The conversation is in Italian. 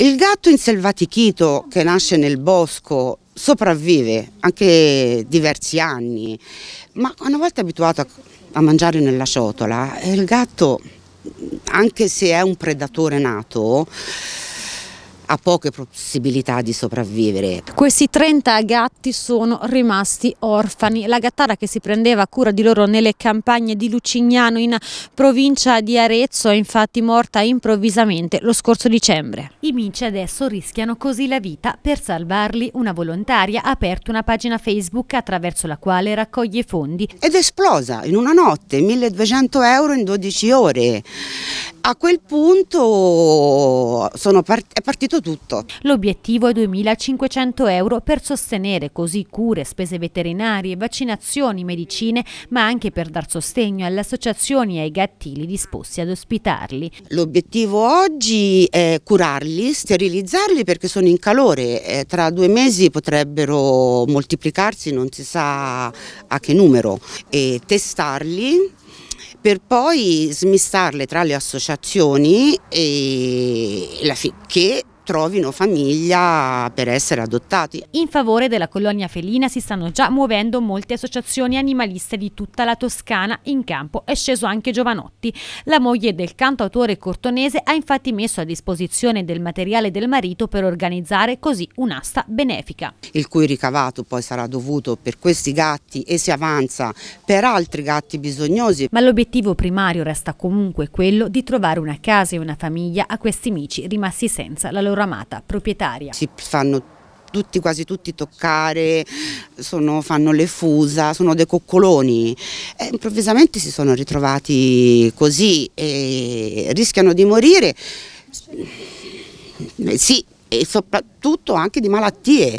Il gatto inselvatichito che nasce nel bosco sopravvive anche diversi anni, ma una volta abituato a mangiare nella ciotola, eh, il gatto, anche se è un predatore nato, ha poche possibilità di sopravvivere. Questi 30 gatti sono rimasti orfani. La gattara che si prendeva cura di loro nelle campagne di Lucignano in provincia di Arezzo è infatti morta improvvisamente lo scorso dicembre. I Minci adesso rischiano così la vita. Per salvarli una volontaria ha aperto una pagina Facebook attraverso la quale raccoglie fondi. Ed è esplosa in una notte, 1200 euro in 12 ore. A quel punto part è partito tutto. L'obiettivo è 2.500 euro per sostenere così cure, spese veterinarie, vaccinazioni, medicine, ma anche per dar sostegno alle associazioni e ai gattili disposti ad ospitarli. L'obiettivo oggi è curarli, sterilizzarli perché sono in calore, eh, tra due mesi potrebbero moltiplicarsi non si sa a che numero, e testarli per poi smistarle tra le associazioni che trovino famiglia per essere adottati. In favore della colonia felina si stanno già muovendo molte associazioni animaliste di tutta la Toscana. In campo è sceso anche Giovanotti. La moglie del cantautore cortonese ha infatti messo a disposizione del materiale del marito per organizzare così un'asta benefica. Il cui ricavato poi sarà dovuto per questi gatti e si avanza per altri gatti bisognosi. Ma l'obiettivo primario resta comunque quello di trovare una casa e una famiglia a questi amici rimasti senza la loro Ramata, proprietaria. Si fanno tutti, quasi tutti toccare, sono, fanno le fusa, sono dei coccoloni. E improvvisamente si sono ritrovati così e rischiano di morire, sì, e soprattutto anche di malattie.